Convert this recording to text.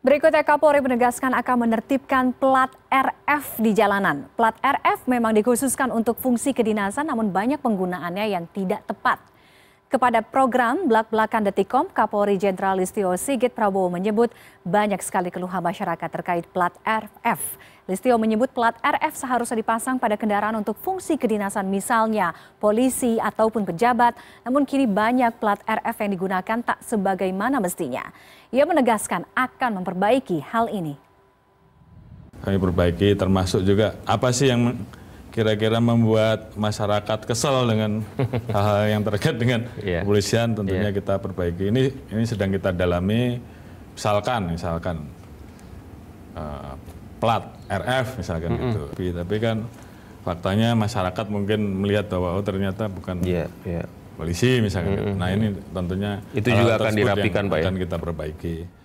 Berikutnya Kapolri menegaskan akan menertibkan plat RF di jalanan. Plat RF memang dikhususkan untuk fungsi kedinasan namun banyak penggunaannya yang tidak tepat. Kepada program Blak-Blakan Detikom, Kapolri Jenderal Listio Sigit Prabowo menyebut banyak sekali keluhan masyarakat terkait plat RF. Listio menyebut plat RF seharusnya dipasang pada kendaraan untuk fungsi kedinasan misalnya polisi ataupun pejabat, namun kini banyak plat RF yang digunakan tak sebagaimana mestinya. Ia menegaskan akan memperbaiki hal ini. Kami perbaiki termasuk juga apa sih yang kira-kira membuat masyarakat kesal dengan hal-hal yang terkait dengan yeah. kepolisian tentunya yeah. kita perbaiki ini ini sedang kita dalami misalkan misalkan uh, plat RF misalkan mm -hmm. gitu tapi, tapi kan faktanya masyarakat mungkin melihat bahwa oh ternyata bukan yeah, yeah. polisi misalkan mm -hmm. nah ini tentunya itu juga akan dirapikan pak ya? akan ya? kita perbaiki